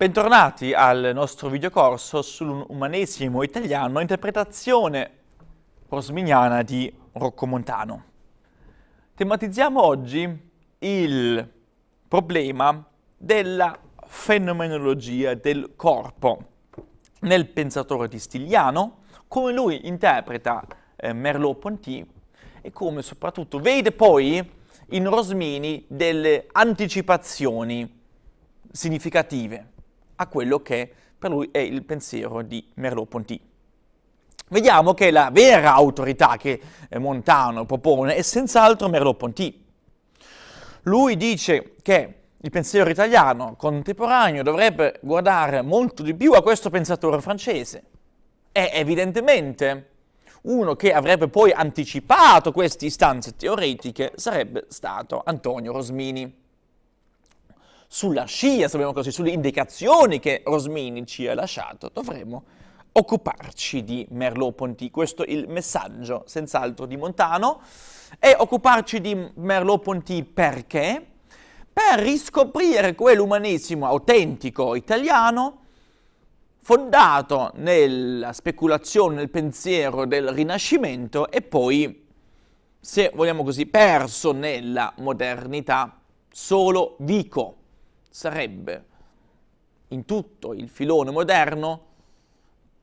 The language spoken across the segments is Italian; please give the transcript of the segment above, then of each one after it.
Bentornati al nostro videocorso sull'umanesimo italiano, interpretazione rosminiana di Rocco Montano. Tematizziamo oggi il problema della fenomenologia del corpo nel pensatore di Stigliano, come lui interpreta eh, Merleau-Ponty e come soprattutto vede poi in Rosmini delle anticipazioni significative a quello che per lui è il pensiero di Merleau-Ponty. Vediamo che la vera autorità che eh, Montano propone è senz'altro Merleau-Ponty. Lui dice che il pensiero italiano contemporaneo dovrebbe guardare molto di più a questo pensatore francese. È evidentemente uno che avrebbe poi anticipato queste istanze teoretiche sarebbe stato Antonio Rosmini sulla scia, se così, sulle indicazioni che Rosmini ci ha lasciato, dovremo occuparci di Merleau-Ponty. Questo è il messaggio, senz'altro, di Montano. E occuparci di Merleau-Ponty perché? Per riscoprire quell'umanesimo autentico italiano fondato nella speculazione, nel pensiero del Rinascimento e poi, se vogliamo così, perso nella modernità. Solo Vico sarebbe in tutto il filone moderno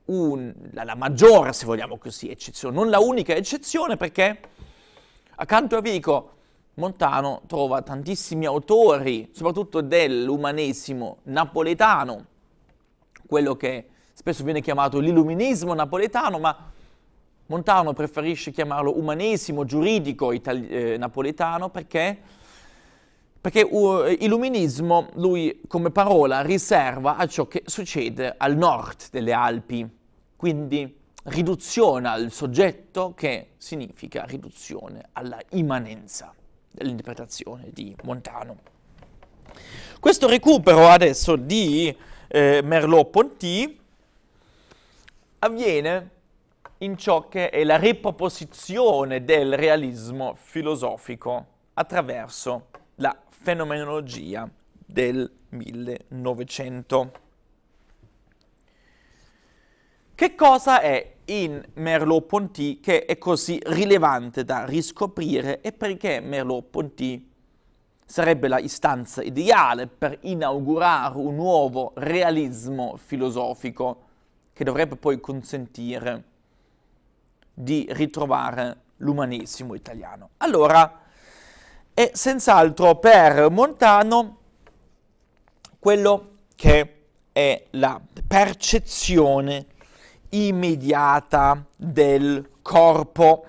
un, la, la maggiore, se vogliamo così, eccezione, non la unica eccezione perché accanto a Vico Montano trova tantissimi autori, soprattutto dell'umanesimo napoletano, quello che spesso viene chiamato l'illuminismo napoletano, ma Montano preferisce chiamarlo umanesimo giuridico eh, napoletano perché perché uh, illuminismo, lui come parola riserva a ciò che succede al nord delle Alpi, quindi riduzione al soggetto che significa riduzione alla immanenza dell'interpretazione di Montano. Questo recupero adesso di eh, Merleau-Ponty avviene in ciò che è la riproposizione del realismo filosofico attraverso la fenomenologia del 1900. Che cosa è in Merleau-Ponty che è così rilevante da riscoprire e perché Merleau-Ponty sarebbe la istanza ideale per inaugurare un nuovo realismo filosofico che dovrebbe poi consentire di ritrovare l'umanesimo italiano. Allora, e senz'altro per Montano quello che è la percezione immediata del corpo.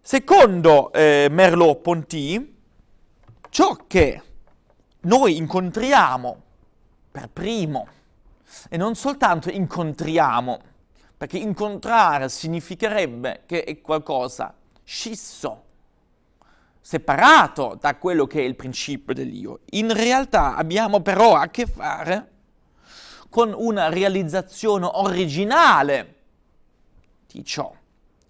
Secondo eh, Merleau-Ponty, ciò che noi incontriamo per primo, e non soltanto incontriamo, perché incontrare significherebbe che è qualcosa scisso, separato da quello che è il principio dell'io. In realtà abbiamo però a che fare con una realizzazione originale di ciò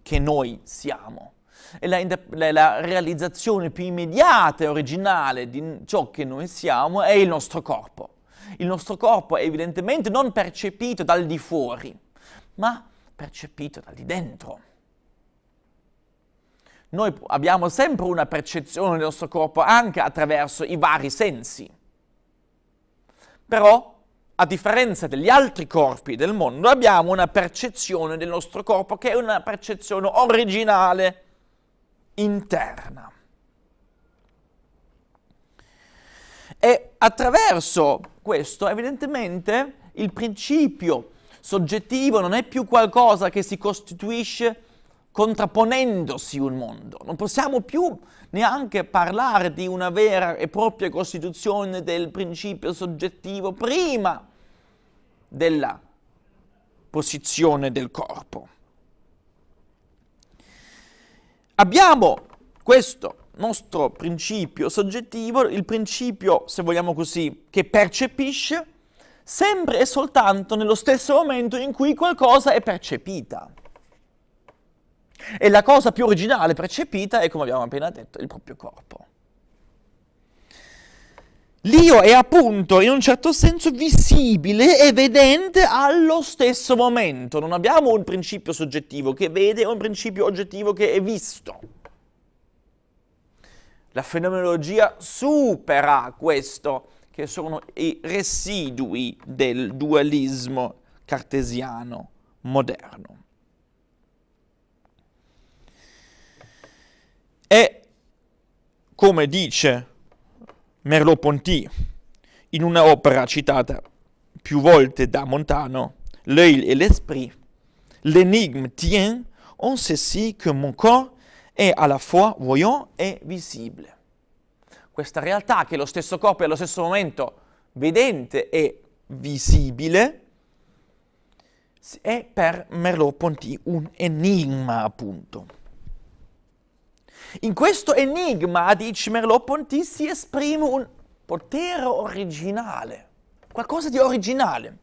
che noi siamo. E la, la, la realizzazione più immediata e originale di ciò che noi siamo è il nostro corpo. Il nostro corpo è evidentemente non percepito dal di fuori, ma percepito dal di dentro. Noi abbiamo sempre una percezione del nostro corpo anche attraverso i vari sensi. Però, a differenza degli altri corpi del mondo, abbiamo una percezione del nostro corpo che è una percezione originale, interna. E attraverso questo, evidentemente, il principio soggettivo non è più qualcosa che si costituisce contrapponendosi un mondo. Non possiamo più neanche parlare di una vera e propria costituzione del principio soggettivo prima della posizione del corpo. Abbiamo questo nostro principio soggettivo, il principio, se vogliamo così, che percepisce sempre e soltanto nello stesso momento in cui qualcosa è percepita. E la cosa più originale percepita è, come abbiamo appena detto, il proprio corpo. L'io è appunto in un certo senso visibile e vedente allo stesso momento. Non abbiamo un principio soggettivo che vede è un principio oggettivo che è visto. La fenomenologia supera questo, che sono i residui del dualismo cartesiano moderno. è, come dice Merleau-Ponty in un'opera citata più volte da Montano, L'œil et l'esprit, l'énigme tient en ceci que mon corps est à la fois voyant et visible. Questa realtà che lo stesso corpo è allo stesso momento vedente e visibile è per Merleau-Ponty un enigma, appunto. In questo enigma, dice Merleau-Ponty, si esprime un potere originale, qualcosa di originale.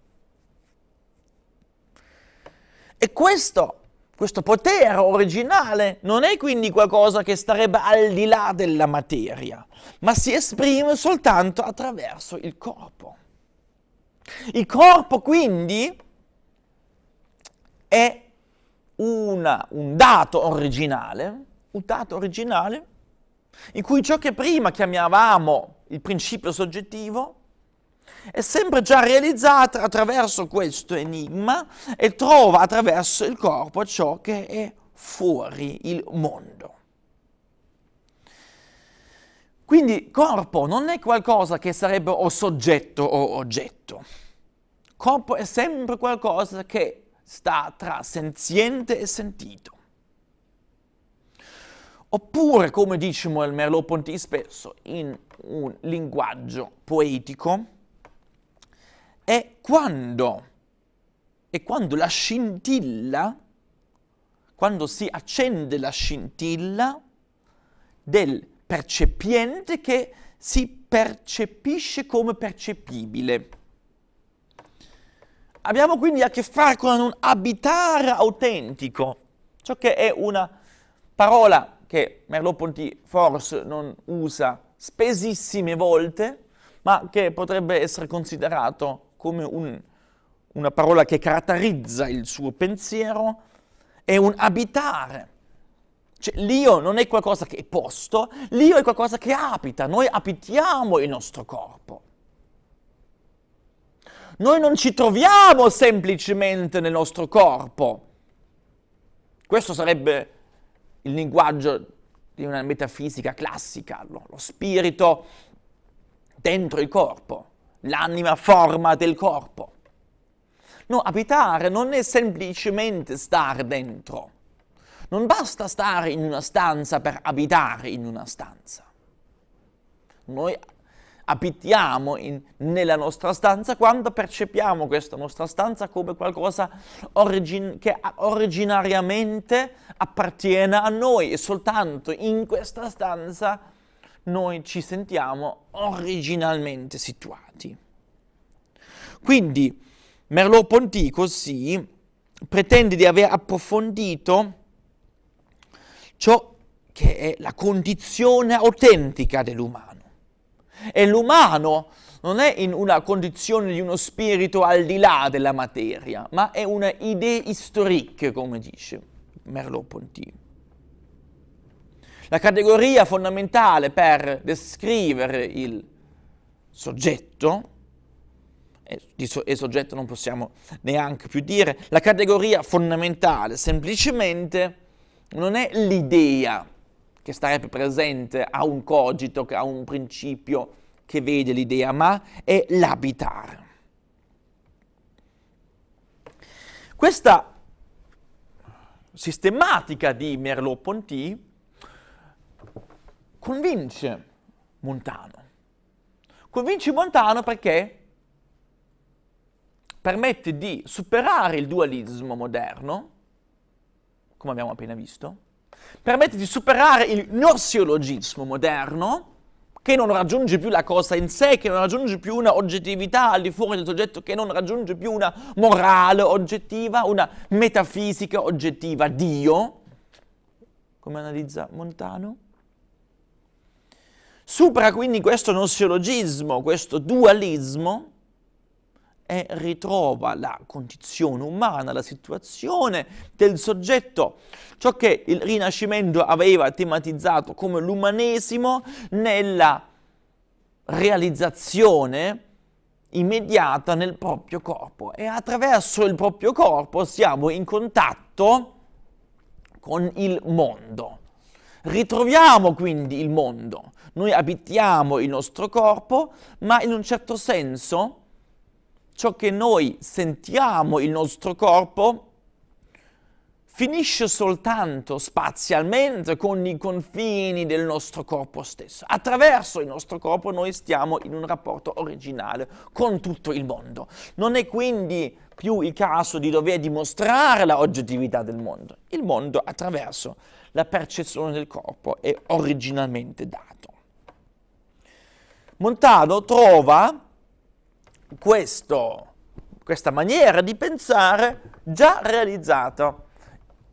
E questo, questo potere originale non è quindi qualcosa che starebbe al di là della materia, ma si esprime soltanto attraverso il corpo. Il corpo quindi è una, un dato originale mutato originale, in cui ciò che prima chiamavamo il principio soggettivo è sempre già realizzato attraverso questo enigma e trova attraverso il corpo ciò che è fuori il mondo. Quindi corpo non è qualcosa che sarebbe o soggetto o oggetto. Corpo è sempre qualcosa che sta tra senziente e sentito oppure, come diciamo il Merleau-Ponty spesso, in un linguaggio poetico, è quando, è quando la scintilla, quando si accende la scintilla del percepiente che si percepisce come percepibile. Abbiamo quindi a che fare con un abitare autentico, ciò che è una parola che Merleau-Ponty forse non usa spesissime volte, ma che potrebbe essere considerato come un, una parola che caratterizza il suo pensiero, è un abitare. Cioè, l'io non è qualcosa che è posto, l'io è qualcosa che abita, noi abitiamo il nostro corpo. Noi non ci troviamo semplicemente nel nostro corpo. Questo sarebbe il linguaggio di una metafisica classica, lo, lo spirito dentro il corpo, l'anima forma del corpo. No, abitare non è semplicemente stare dentro. Non basta stare in una stanza per abitare in una stanza. Noi abitiamo in, nella nostra stanza, quando percepiamo questa nostra stanza come qualcosa origin, che originariamente appartiene a noi e soltanto in questa stanza noi ci sentiamo originalmente situati. Quindi Merleau-Ponty così pretende di aver approfondito ciò che è la condizione autentica dell'umano e l'umano non è in una condizione di uno spirito al di là della materia, ma è una idea historique, come dice Merleau-Ponty. La categoria fondamentale per descrivere il soggetto, e soggetto non possiamo neanche più dire, la categoria fondamentale semplicemente non è l'idea, che starebbe presente a un cogito, a un principio che vede l'idea, ma è l'abitare. Questa sistematica di Merleau-Ponty convince Montano. Convince Montano perché permette di superare il dualismo moderno, come abbiamo appena visto, permette di superare il nosiologismo moderno, che non raggiunge più la cosa in sé, che non raggiunge più una oggettività al di fuori del soggetto, che non raggiunge più una morale oggettiva, una metafisica oggettiva, Dio, come analizza Montano. Supera quindi questo nosiologismo, questo dualismo, e ritrova la condizione umana, la situazione del soggetto, ciò che il Rinascimento aveva tematizzato come l'umanesimo nella realizzazione immediata nel proprio corpo e attraverso il proprio corpo siamo in contatto con il mondo. Ritroviamo quindi il mondo, noi abitiamo il nostro corpo, ma in un certo senso ciò che noi sentiamo, il nostro corpo, finisce soltanto spazialmente con i confini del nostro corpo stesso. Attraverso il nostro corpo noi stiamo in un rapporto originale con tutto il mondo. Non è quindi più il caso di dover dimostrare la oggettività del mondo. Il mondo attraverso la percezione del corpo è originalmente dato. Montano trova questo, questa maniera di pensare già realizzata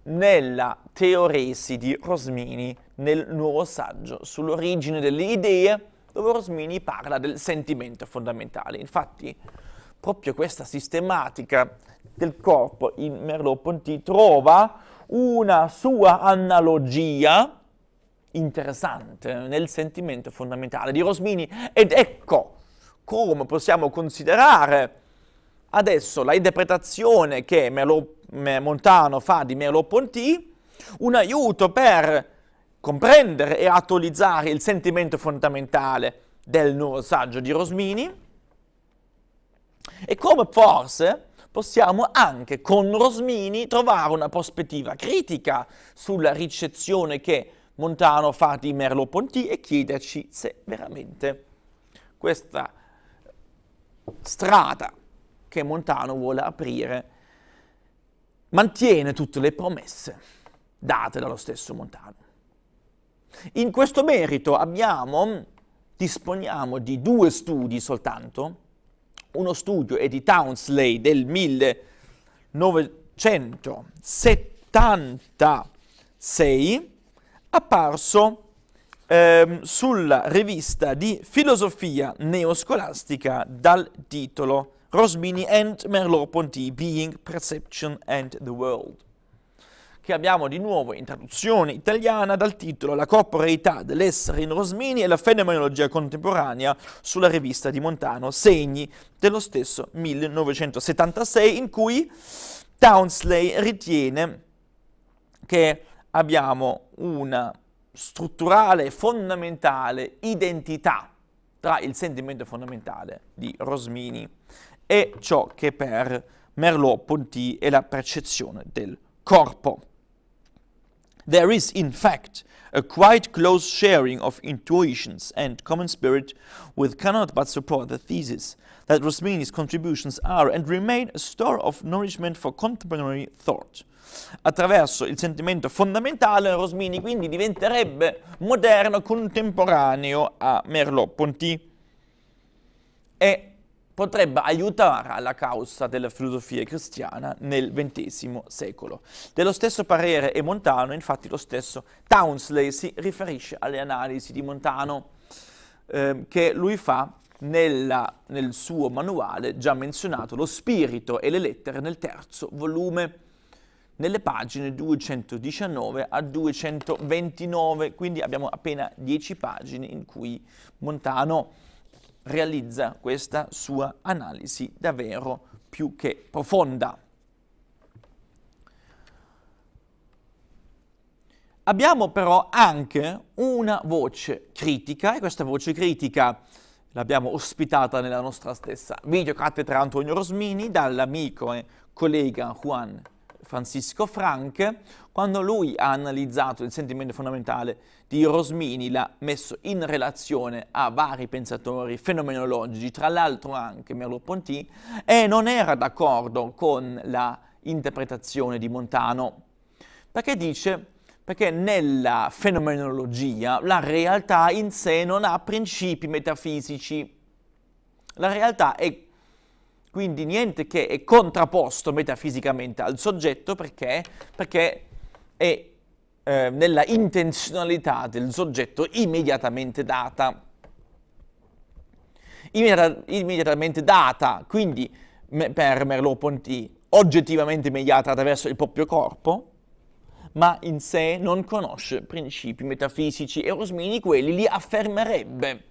nella teoresi di Rosmini nel nuovo saggio sull'origine delle idee, dove Rosmini parla del sentimento fondamentale. Infatti, proprio questa sistematica del corpo in Merleau-Ponty trova una sua analogia interessante nel sentimento fondamentale di Rosmini ed ecco come possiamo considerare adesso la interpretazione che Merlo, Montano fa di Merleau-Ponty un aiuto per comprendere e attualizzare il sentimento fondamentale del nuovo saggio di Rosmini e come forse possiamo anche con Rosmini trovare una prospettiva critica sulla ricezione che Montano fa di Merleau-Ponty e chiederci se veramente questa strada che Montano vuole aprire mantiene tutte le promesse date dallo stesso Montano. In questo merito abbiamo, disponiamo di due studi soltanto, uno studio è di Townsley del 1976, apparso ehm, sulla rivista di filosofia neoscolastica dal titolo Rosmini and Merleau-Ponty, Being, Perception and the World che abbiamo di nuovo in traduzione italiana dal titolo La corporeità dell'essere in Rosmini e la fenomenologia contemporanea sulla rivista di Montano Segni dello stesso 1976 in cui Townsley ritiene che abbiamo una strutturale, fondamentale, identità tra il sentimento fondamentale di Rosmini e ciò che per Merleau-Ponty è la percezione del corpo. There is, in fact, a quite close sharing of intuitions and common spirit, which cannot but support the thesis that Rosmini's contributions are and remain a store of nourishment for contemporary thought. Attraverso il sentimento fondamentale Rosmini quindi diventerebbe moderno contemporaneo a Merleau-Ponty e potrebbe aiutare alla causa della filosofia cristiana nel XX secolo. Dello stesso parere è Montano, infatti lo stesso Townsley si riferisce alle analisi di Montano eh, che lui fa nella, nel suo manuale già menzionato, Lo spirito e le lettere nel terzo volume, nelle pagine 219 a 229, quindi abbiamo appena 10 pagine in cui Montano realizza questa sua analisi davvero più che profonda. Abbiamo però anche una voce critica e questa voce critica l'abbiamo ospitata nella nostra stessa videocatedra Antonio Rosmini dall'amico e collega Juan Francisco Frank, quando lui ha analizzato il sentimento fondamentale di Rosmini, l'ha messo in relazione a vari pensatori fenomenologici, tra l'altro anche Merleau-Ponty, e non era d'accordo con la interpretazione di Montano, perché dice perché nella fenomenologia la realtà in sé non ha principi metafisici. La realtà è quindi niente che è contrapposto metafisicamente al soggetto perché, perché è eh, nella intenzionalità del soggetto immediatamente data. Immediata, immediatamente data, quindi me, per Merleau-Ponty oggettivamente mediata attraverso il proprio corpo, ma in sé non conosce principi metafisici e Rosmini quelli li affermerebbe.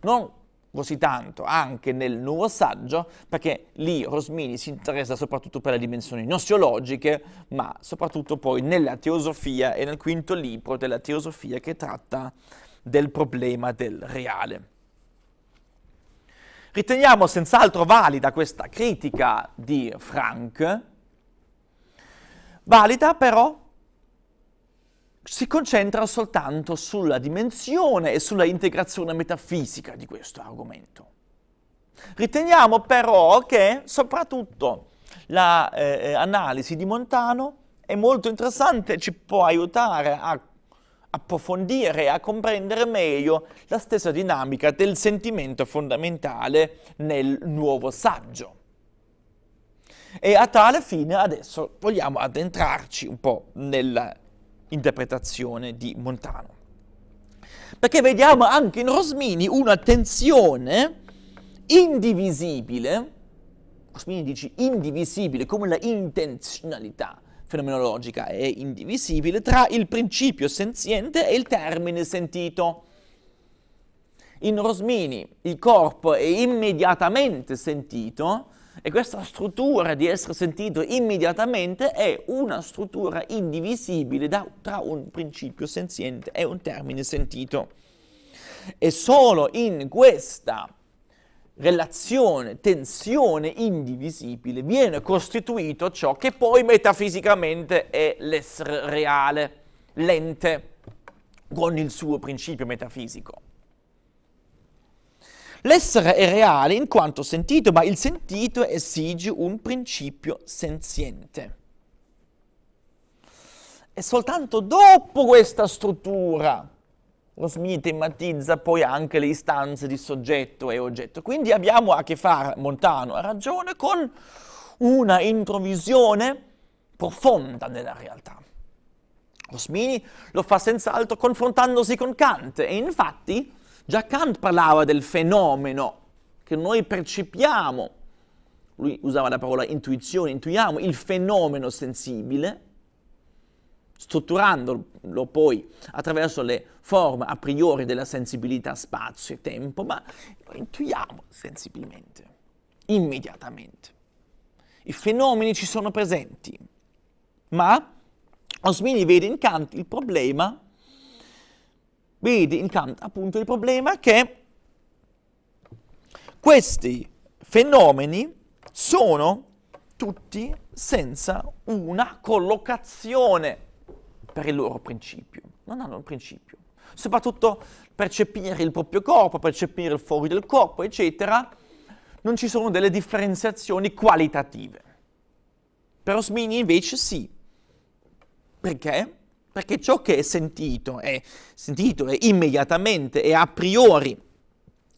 Non così tanto anche nel nuovo saggio, perché lì Rosmini si interessa soprattutto per le dimensioni noziologiche, ma soprattutto poi nella teosofia e nel quinto libro della teosofia che tratta del problema del reale. Riteniamo senz'altro valida questa critica di Frank, valida però si concentra soltanto sulla dimensione e sulla integrazione metafisica di questo argomento. Riteniamo però che soprattutto l'analisi la, eh, eh di Montano è molto interessante e ci può aiutare a approfondire e a comprendere meglio la stessa dinamica del sentimento fondamentale nel nuovo saggio. E a tale fine adesso vogliamo addentrarci un po' nella interpretazione di Montano. Perché vediamo anche in Rosmini una tensione indivisibile, Rosmini dice indivisibile, come la intenzionalità fenomenologica è indivisibile, tra il principio senziente e il termine sentito. In Rosmini il corpo è immediatamente sentito, e questa struttura di essere sentito immediatamente è una struttura indivisibile da, tra un principio senziente e un termine sentito. E solo in questa relazione, tensione indivisibile viene costituito ciò che poi metafisicamente è l'essere reale, l'ente, con il suo principio metafisico. L'essere è reale in quanto sentito, ma il sentito esige un principio senziente. E soltanto dopo questa struttura lo Smith tematizza poi anche le istanze di soggetto e oggetto. Quindi abbiamo a che fare, Montano ha ragione, con una introvisione profonda nella realtà. Rosmini lo fa senz'altro confrontandosi con Kant e infatti Già Kant parlava del fenomeno che noi percepiamo, lui usava la parola intuizione, intuiamo il fenomeno sensibile, strutturandolo poi attraverso le forme a priori della sensibilità spazio e tempo, ma lo intuiamo sensibilmente, immediatamente. I fenomeni ci sono presenti, ma Osmini vede in Kant il problema vedi in Kant appunto il problema è che questi fenomeni sono tutti senza una collocazione per il loro principio, non hanno un principio. Soprattutto percepire il proprio corpo, percepire il fuori del corpo, eccetera, non ci sono delle differenziazioni qualitative. Per Osmini invece sì. Perché? Perché ciò che è sentito è sentito è immediatamente e a priori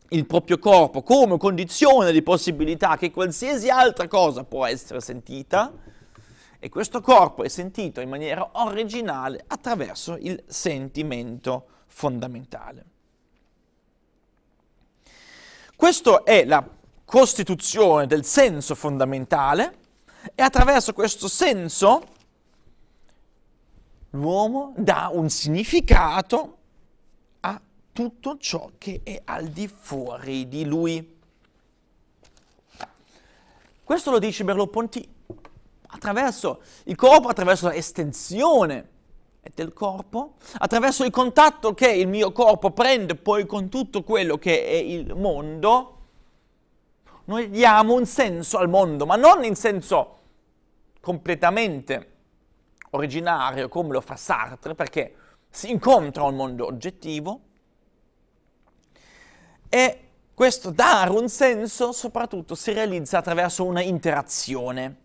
il proprio corpo come condizione di possibilità che qualsiasi altra cosa può essere sentita e questo corpo è sentito in maniera originale attraverso il sentimento fondamentale. Questa è la costituzione del senso fondamentale e attraverso questo senso l'uomo dà un significato a tutto ciò che è al di fuori di lui. Questo lo dice Merleau-Ponty attraverso il corpo, attraverso l'estensione del corpo, attraverso il contatto che il mio corpo prende poi con tutto quello che è il mondo, noi diamo un senso al mondo, ma non in senso completamente originario come lo fa Sartre, perché si incontra un mondo oggettivo e questo dare un senso soprattutto si realizza attraverso una interazione.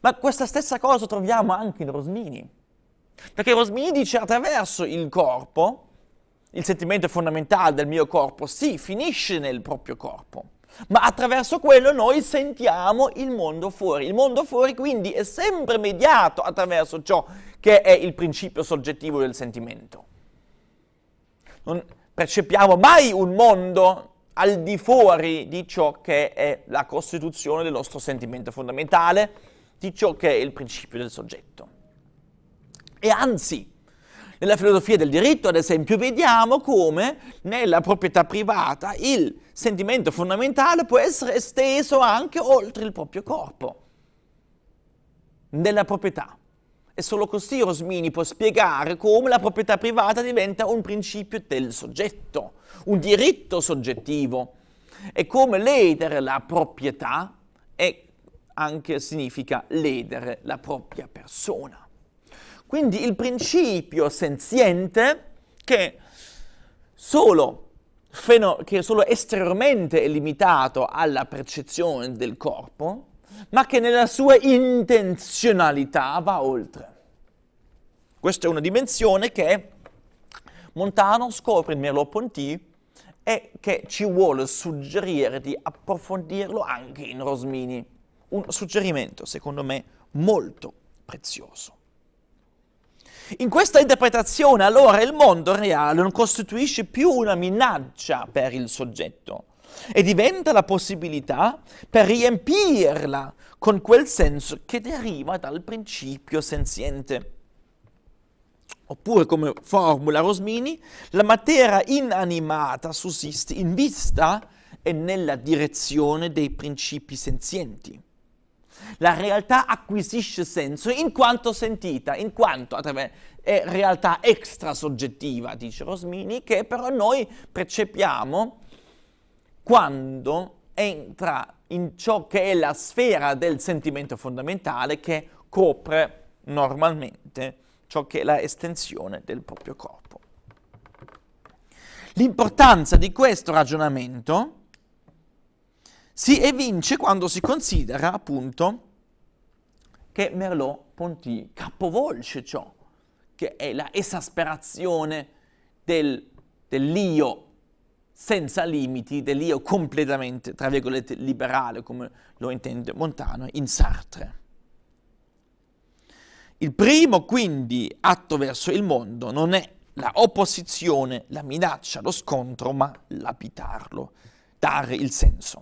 Ma questa stessa cosa troviamo anche in Rosmini, perché Rosmini dice attraverso il corpo, il sentimento fondamentale del mio corpo si finisce nel proprio corpo ma attraverso quello noi sentiamo il mondo fuori. Il mondo fuori quindi è sempre mediato attraverso ciò che è il principio soggettivo del sentimento. Non percepiamo mai un mondo al di fuori di ciò che è la costituzione del nostro sentimento fondamentale, di ciò che è il principio del soggetto. E anzi, nella filosofia del diritto, ad esempio, vediamo come nella proprietà privata il sentimento fondamentale può essere esteso anche oltre il proprio corpo, nella proprietà. E solo così Rosmini può spiegare come la proprietà privata diventa un principio del soggetto, un diritto soggettivo, e come ledere la proprietà è anche significa ledere la propria persona. Quindi il principio senziente che solo feno- che solo esteriormente è limitato alla percezione del corpo, ma che nella sua intenzionalità va oltre. Questa è una dimensione che Montano scopre in Merleau-Ponty e che ci vuole suggerire di approfondirlo anche in Rosmini. Un suggerimento, secondo me, molto prezioso. In questa interpretazione allora il mondo reale non costituisce più una minaccia per il soggetto e diventa la possibilità per riempirla con quel senso che deriva dal principio senziente. Oppure, come formula Rosmini, la materia inanimata sussiste in vista e nella direzione dei principi senzienti. La realtà acquisisce senso in quanto sentita, in quanto è realtà extrasoggettiva, dice Rosmini, che però noi percepiamo quando entra in ciò che è la sfera del sentimento fondamentale che copre normalmente ciò che è la estensione del proprio corpo. L'importanza di questo ragionamento si evince quando si considera appunto che Merleau-Ponty capovolge ciò che è la esasperazione del, dell'io senza limiti, dell'io completamente, tra virgolette, liberale, come lo intende Montano in Sartre. Il primo, quindi, atto verso il mondo non è la opposizione, la minaccia, lo scontro, ma l'abitarlo, dare il senso.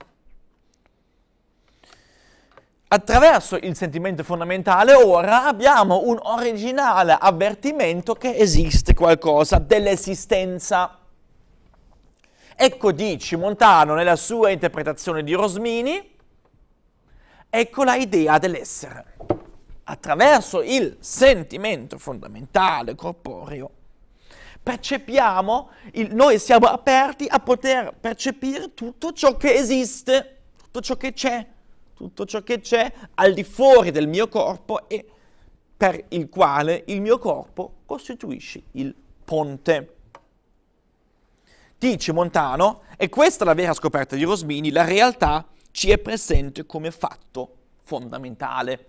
Attraverso il sentimento fondamentale ora abbiamo un originale avvertimento che esiste qualcosa, dell'esistenza. Ecco dice Montano nella sua interpretazione di Rosmini, ecco la idea dell'essere. Attraverso il sentimento fondamentale corporeo percepiamo, il, noi siamo aperti a poter percepire tutto ciò che esiste, tutto ciò che c'è tutto ciò che c'è al di fuori del mio corpo e per il quale il mio corpo costituisce il ponte. Dice Montano, e questa è la vera scoperta di Rosmini, la realtà ci è presente come fatto fondamentale.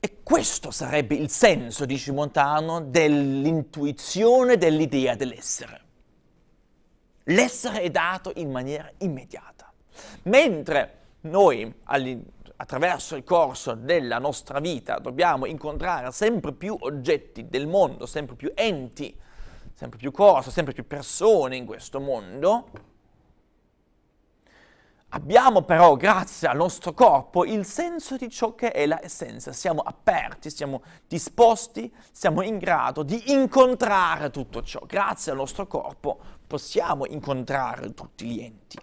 E questo sarebbe il senso, dice Montano, dell'intuizione dell'idea dell'essere. L'essere è dato in maniera immediata. Mentre noi attraverso il corso della nostra vita dobbiamo incontrare sempre più oggetti del mondo, sempre più enti, sempre più cose, sempre più persone in questo mondo, Abbiamo però, grazie al nostro corpo, il senso di ciò che è la essenza. Siamo aperti, siamo disposti, siamo in grado di incontrare tutto ciò. Grazie al nostro corpo possiamo incontrare tutti gli enti.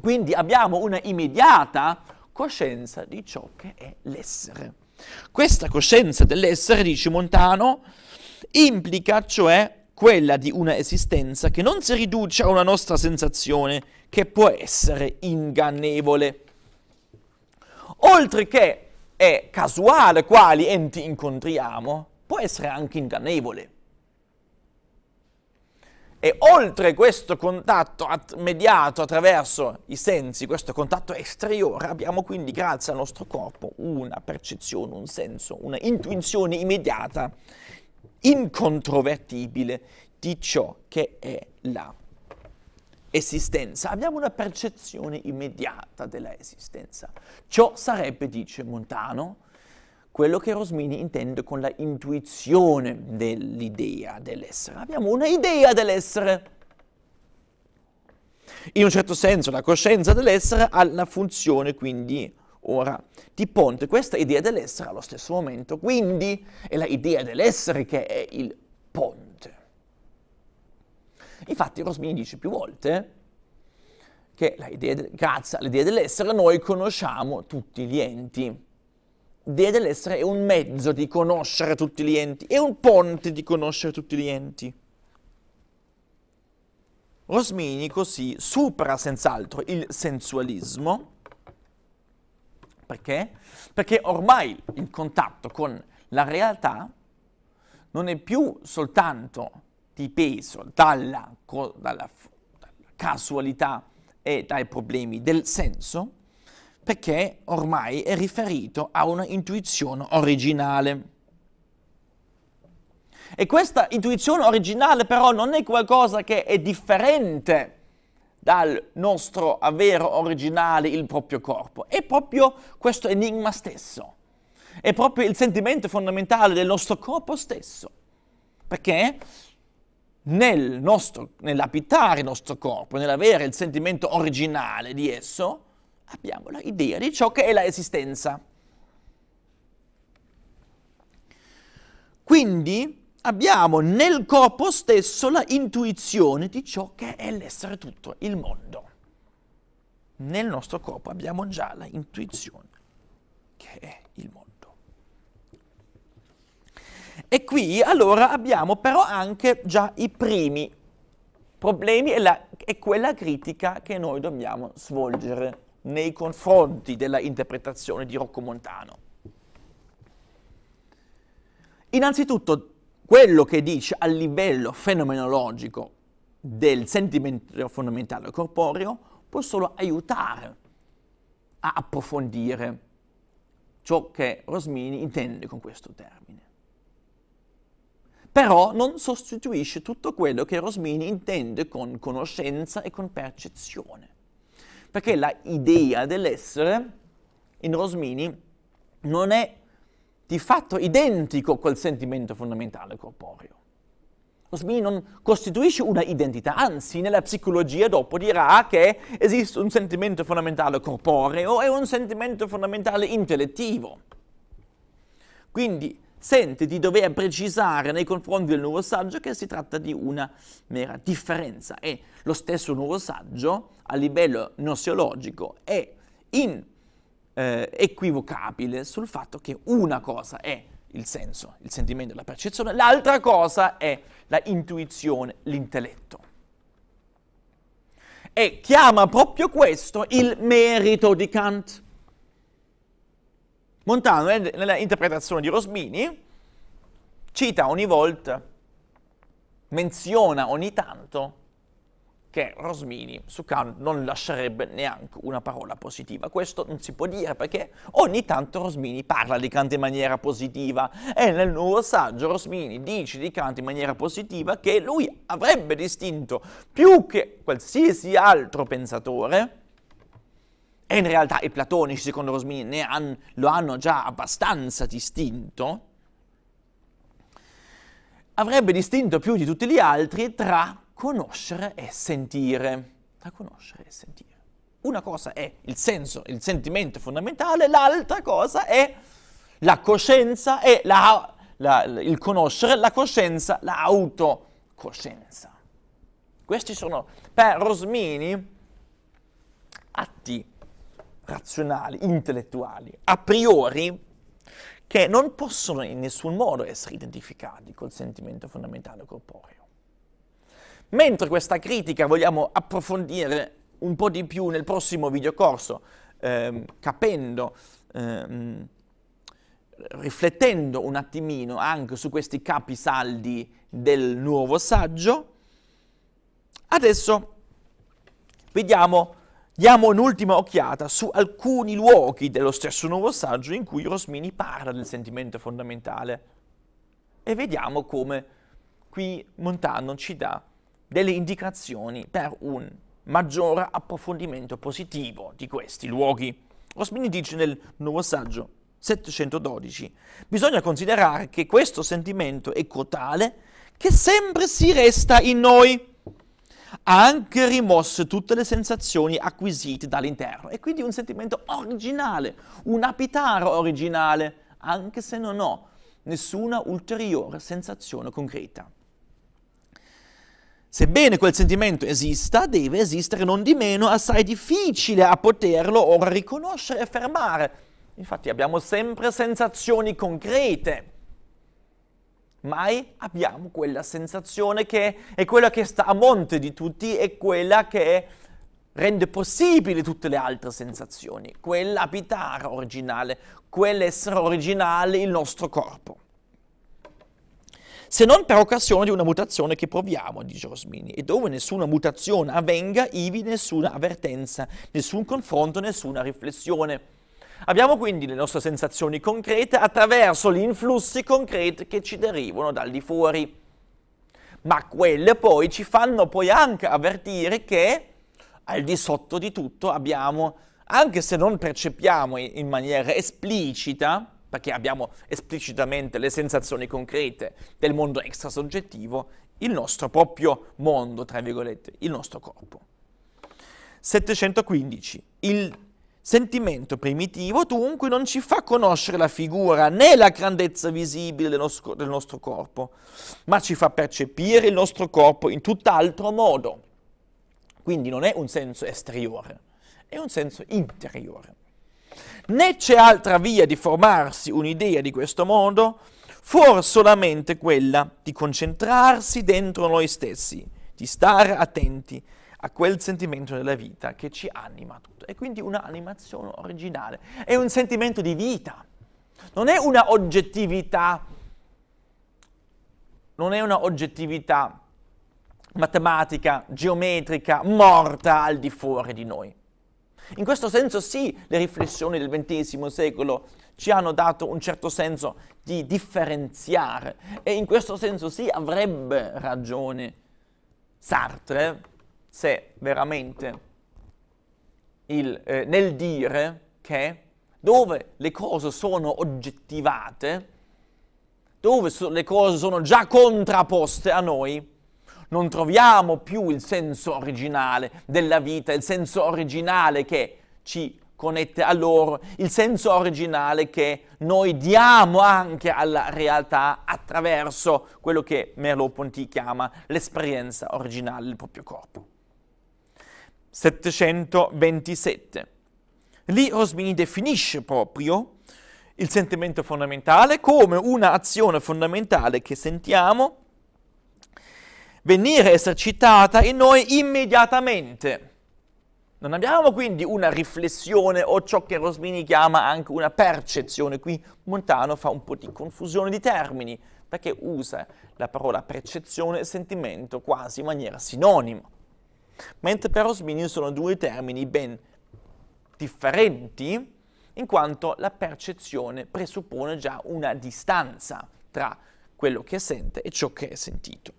Quindi abbiamo una immediata coscienza di ciò che è l'essere. Questa coscienza dell'essere, dice Montano, implica cioè quella di una esistenza che non si riduce a una nostra sensazione che può essere ingannevole. Oltre che è casuale quali enti incontriamo, può essere anche ingannevole. E oltre questo contatto at- mediato attraverso i sensi, questo contatto esteriore, abbiamo quindi grazie al nostro corpo una percezione, un senso, una intuizione immediata, incontrovertibile di ciò che è la esistenza. Abbiamo una percezione immediata della esistenza. Ciò sarebbe, dice Montano, quello che Rosmini intende con la intuizione dell'idea dell'essere. Abbiamo una idea dell'essere. In un certo senso la coscienza dell'essere ha la funzione quindi ora di ponte, questa idea dell'essere allo stesso momento, quindi è la idea dell'essere che è il ponte. Infatti Rosmini dice più volte che l'idea de- grazie all'idea dell'essere noi conosciamo tutti gli enti Dea dell'essere è un mezzo di conoscere tutti gli enti, è un ponte di conoscere tutti gli enti. Rosmini così supera senz'altro il sensualismo, perché? Perché ormai il contatto con la realtà non è più soltanto di peso dalla, dalla, dalla casualità e dai problemi del senso, perché ormai è riferito a una intuizione originale. E questa intuizione originale però non è qualcosa che è differente dal nostro avere originale, il proprio corpo. È proprio questo enigma stesso. È proprio il sentimento fondamentale del nostro corpo stesso. Perché nel nostro, nell'abitare il nostro corpo, nell'avere il sentimento originale di esso, abbiamo l'idea di ciò che è l'esistenza. Quindi abbiamo nel corpo stesso la intuizione di ciò che è l'essere tutto, il mondo. Nel nostro corpo abbiamo già la intuizione che è il mondo. E qui allora abbiamo però anche già i primi problemi e, la, e quella critica che noi dobbiamo svolgere nei confronti della interpretazione di Rocco Montano. Innanzitutto, quello che dice a livello fenomenologico del sentimento fondamentale corporeo può solo aiutare a approfondire ciò che Rosmini intende con questo termine. Però non sostituisce tutto quello che Rosmini intende con conoscenza e con percezione perché la idea dell'essere in Rosmini non è di fatto identico col sentimento fondamentale corporeo. Rosmini non costituisce una identità, anzi nella psicologia dopo dirà che esiste un sentimento fondamentale corporeo e un sentimento fondamentale intellettivo. Quindi sente di dover precisare nei confronti del nuovo saggio che si tratta di una mera differenza e lo stesso nuovo saggio a livello nosiologico è in, eh, equivocabile sul fatto che una cosa è il senso, il sentimento, la percezione, l'altra cosa è la intuizione, l'intelletto. E chiama proprio questo il merito di Kant. Montano, eh, nella interpretazione di Rosmini, cita ogni volta, menziona ogni tanto che Rosmini su Kant non lascerebbe neanche una parola positiva. Questo non si può dire perché ogni tanto Rosmini parla di Kant in maniera positiva e nel nuovo saggio Rosmini dice di Kant in maniera positiva che lui avrebbe distinto più che qualsiasi altro pensatore e in realtà i platonici, secondo Rosmini, han, lo hanno già abbastanza distinto, avrebbe distinto più di tutti gli altri tra conoscere e sentire. Tra conoscere e sentire. Una cosa è il senso, il sentimento fondamentale, l'altra cosa è la coscienza e la, la, il conoscere, la coscienza, l'autocoscienza. Questi sono per Rosmini razionali, intellettuali, a priori, che non possono in nessun modo essere identificati col sentimento fondamentale corporeo. Mentre questa critica vogliamo approfondire un po' di più nel prossimo videocorso, ehm, capendo, ehm, riflettendo un attimino anche su questi capisaldi del nuovo saggio, adesso vediamo Diamo un'ultima occhiata su alcuni luoghi dello stesso nuovo saggio in cui Rosmini parla del sentimento fondamentale e vediamo come qui Montano ci dà delle indicazioni per un maggior approfondimento positivo di questi luoghi. Rosmini dice nel nuovo saggio 712 bisogna considerare che questo sentimento è cotale che sempre si resta in noi ha anche rimosso tutte le sensazioni acquisite dall'interno e quindi un sentimento originale, un apitaro originale, anche se non ho nessuna ulteriore sensazione concreta. Sebbene quel sentimento esista, deve esistere non di meno assai difficile a poterlo ora riconoscere e affermare. Infatti abbiamo sempre sensazioni concrete mai abbiamo quella sensazione che è quella che sta a monte di tutti e quella che rende possibile tutte le altre sensazioni, quell'abitare originale, quell'essere originale, il nostro corpo. Se non per occasione di una mutazione che proviamo, dice Rosmini, e dove nessuna mutazione avvenga, ivi nessuna avvertenza, nessun confronto, nessuna riflessione. Abbiamo quindi le nostre sensazioni concrete attraverso gli influssi concreti che ci derivano dal di fuori. Ma quelle poi ci fanno poi anche avvertire che al di sotto di tutto abbiamo, anche se non percepiamo in maniera esplicita, perché abbiamo esplicitamente le sensazioni concrete del mondo extrasoggettivo, il nostro proprio mondo, tra virgolette, il nostro corpo. 715. Il Sentimento primitivo dunque non ci fa conoscere la figura né la grandezza visibile del nostro, del nostro corpo, ma ci fa percepire il nostro corpo in tutt'altro modo. Quindi non è un senso esteriore, è un senso interiore. Né c'è altra via di formarsi un'idea di questo mondo, fuor solamente quella di concentrarsi dentro noi stessi, di stare attenti a quel sentimento della vita che ci anima tutto. E quindi un'animazione originale, è un sentimento di vita, non è una oggettività, non è una oggettività matematica, geometrica, morta al di fuori di noi. In questo senso sì, le riflessioni del XX secolo ci hanno dato un certo senso di differenziare e in questo senso sì avrebbe ragione Sartre se veramente il, eh, nel dire che dove le cose sono oggettivate, dove so, le cose sono già contrapposte a noi, non troviamo più il senso originale della vita, il senso originale che ci connette a loro, il senso originale che noi diamo anche alla realtà attraverso quello che Merleau-Ponty chiama l'esperienza originale del proprio corpo. 727. Lì Rosmini definisce proprio il sentimento fondamentale come un'azione fondamentale che sentiamo venire esercitata in noi immediatamente. Non abbiamo quindi una riflessione o ciò che Rosmini chiama anche una percezione. Qui Montano fa un po' di confusione di termini perché usa la parola percezione e sentimento quasi in maniera sinonima mentre per Osmini sono due termini ben differenti in quanto la percezione presuppone già una distanza tra quello che sente e ciò che è sentito.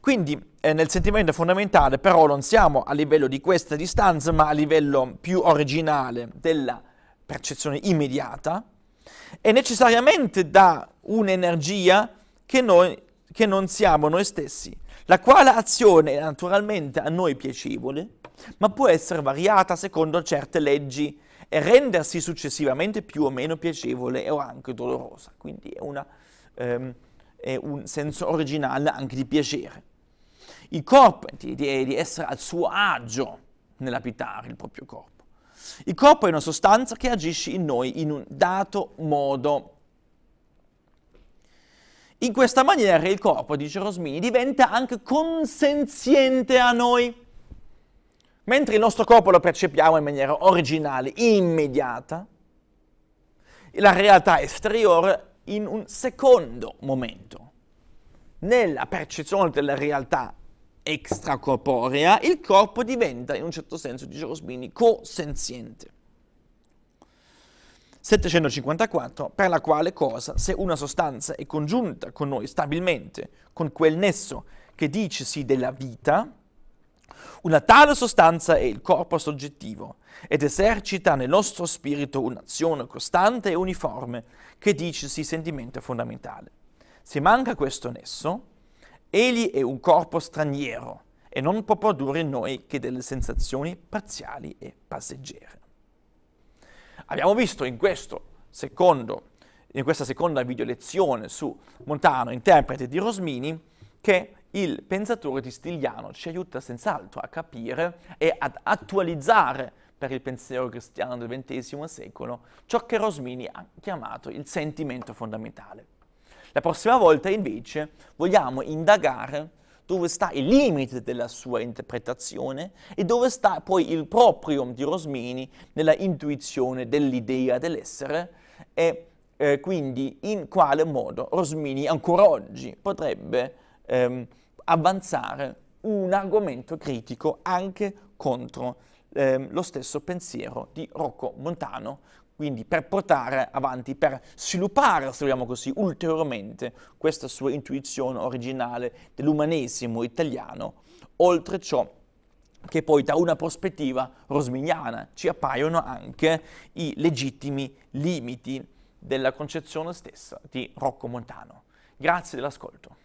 Quindi eh, nel sentimento fondamentale però non siamo a livello di questa distanza ma a livello più originale della percezione immediata e necessariamente da un'energia che, che non siamo noi stessi la quale azione è naturalmente a noi piacevole, ma può essere variata secondo certe leggi e rendersi successivamente più o meno piacevole o anche dolorosa. Quindi è, una, ehm, è un senso originale anche di piacere. Il corpo è di, di essere al suo agio nell'abitare il proprio corpo. Il corpo è una sostanza che agisce in noi in un dato modo in questa maniera il corpo, dice Rosmini, diventa anche consenziente a noi. Mentre il nostro corpo lo percepiamo in maniera originale, immediata, la realtà esteriore in un secondo momento. Nella percezione della realtà extracorporea, il corpo diventa, in un certo senso, dice Rosmini, consenziente. 754, per la quale cosa se una sostanza è congiunta con noi stabilmente, con quel nesso che dicesi della vita, una tale sostanza è il corpo soggettivo ed esercita nel nostro spirito un'azione costante e uniforme che dicesi sentimento fondamentale. Se manca questo nesso, egli è un corpo straniero e non può produrre in noi che delle sensazioni parziali e passeggere. Abbiamo visto in, secondo, in questa seconda video lezione su Montano, interprete di Rosmini, che il pensatore di Stigliano ci aiuta senz'altro a capire e ad attualizzare per il pensiero cristiano del XX secolo ciò che Rosmini ha chiamato il sentimento fondamentale. La prossima volta invece vogliamo indagare dove sta il limite della sua interpretazione e dove sta poi il proprium di Rosmini nella intuizione dell'idea dell'essere e eh, quindi in quale modo Rosmini ancora oggi potrebbe ehm, avanzare un argomento critico anche contro ehm, lo stesso pensiero di Rocco Montano quindi per portare avanti, per sviluppare, se vogliamo così, ulteriormente questa sua intuizione originale dell'umanesimo italiano, oltre ciò che poi da una prospettiva rosmignana ci appaiono anche i legittimi limiti della concezione stessa di Rocco Montano. Grazie dell'ascolto.